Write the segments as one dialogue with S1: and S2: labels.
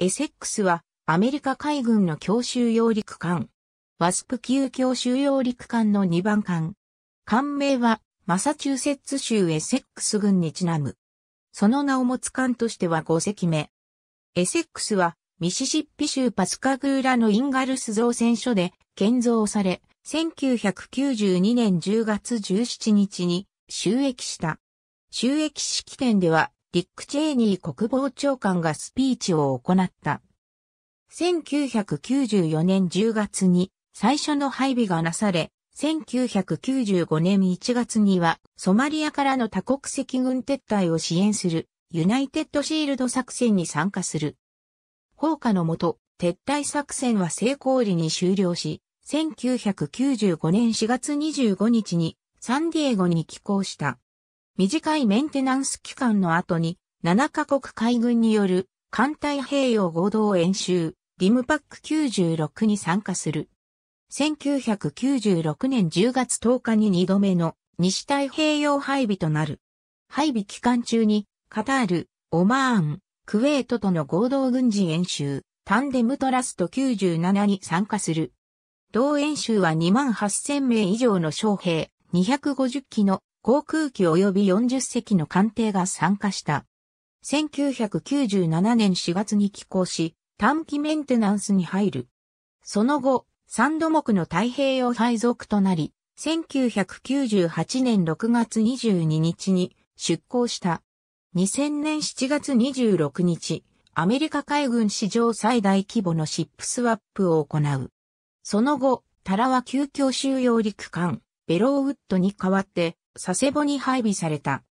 S1: エセックスはアメリカ海軍の強襲揚陸艦。ワスプ級強襲揚陸艦の2番艦。艦名はマサチューセッツ州エセックス軍にちなむ。その名を持つ艦としては5隻目。エセックスはミシシッピ州パスカグーラのインガルス造船所で建造され、1992年10月17日に収益した。収益式典ではディック・チェーニー国防長官がスピーチを行った。1994年10月に最初の配備がなされ、1995年1月にはソマリアからの多国籍軍撤退を支援するユナイテッドシールド作戦に参加する。放火のもと、撤退作戦は成功裏に終了し、1995年4月25日にサンディエゴに寄港した。短いメンテナンス期間の後に、7カ国海軍による艦隊平洋合同演習、リムパック96に参加する。1996年10月10日に2度目の西太平洋配備となる。配備期間中に、カタール、オマーン、クウェートとの合同軍事演習、タンデムトラスト97に参加する。同演習は28,000名以上の将兵、250機の航空機及び40隻の艦艇が参加した。1997年4月に寄港し、短期メンテナンスに入る。その後、三度目の太平洋配属となり、1998年6月22日に出港した。2000年7月26日、アメリカ海軍史上最大規模のシップスワップを行う。その後、タラは急遽収容陸艦、ベローウッドに代わって、佐世保に配備された。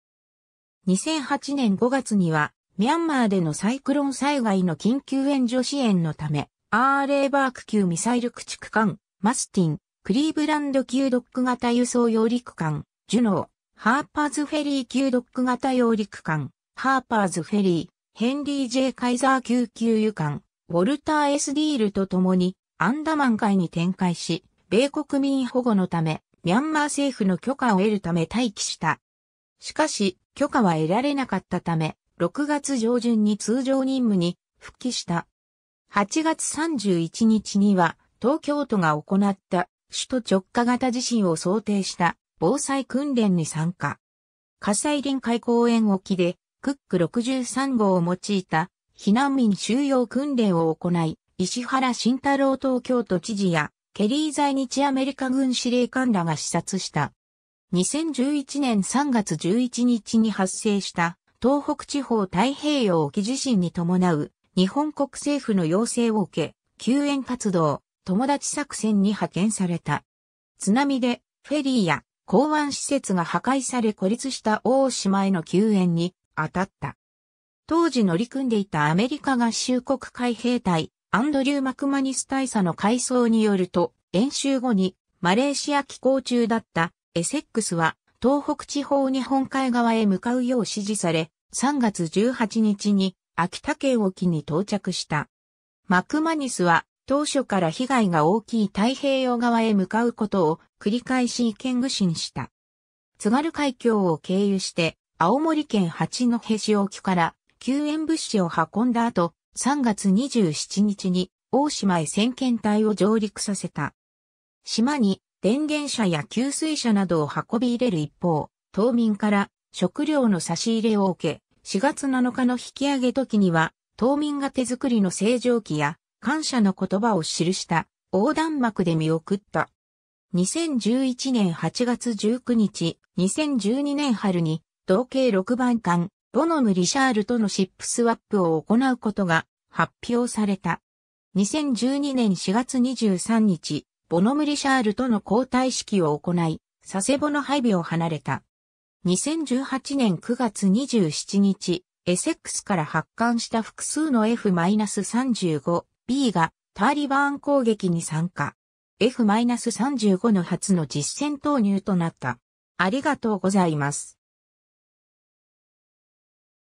S1: 2008年5月には、ミャンマーでのサイクロン災害の緊急援助支援のため、アーレーバーク級ミサイル駆逐艦、マスティン、クリーブランド級ドック型輸送揚陸艦、ジュノー、ハーパーズフェリー級ドック型揚陸艦、ハーパーズフェリー、ヘンリー・ J・ カイザー級給油艦、ウォルター・ S・ ディールと共に、アンダマン海に展開し、米国民保護のため、ミャンマー政府の許可を得るため待機した。しかし、許可は得られなかったため、6月上旬に通常任務に復帰した。8月31日には、東京都が行った首都直下型地震を想定した防災訓練に参加。火災臨海公園沖でクック63号を用いた避難民収容訓練を行い、石原慎太郎東京都知事やケリー在日アメリカ軍司令官らが視察した。2011年3月11日に発生した東北地方太平洋沖地震に伴う日本国政府の要請を受け、救援活動、友達作戦に派遣された。津波でフェリーや港湾施設が破壊され孤立した大島への救援に当たった。当時乗り組んでいたアメリカ合衆国海兵隊アンドリュー・マクマニス大佐の回想によると、演習後にマレーシア寄港中だったエセックスは東北地方日本海側へ向かうよう指示され、3月18日に秋田県沖に到着した。マクマニスは当初から被害が大きい太平洋側へ向かうことを繰り返し意見具心した。津軽海峡を経由して青森県八戸市沖から救援物資を運んだ後、3月27日に大島へ先遣隊を上陸させた。島に電源車や給水車などを運び入れる一方、島民から食料の差し入れを受け、4月7日の引き上げ時には、島民が手作りの正常期や感謝の言葉を記した横断幕で見送った。2011年8月19日、2012年春に同計6番艦ボノム・リシャールとのシップスワップを行うことが発表された。2012年4月23日、ボノム・リシャールとの交代式を行い、佐世保の配備を離れた。2018年9月27日、エセックスから発刊した複数の F-35B がタリバーン攻撃に参加。F-35 の初の実戦投入となった。ありがとうございます。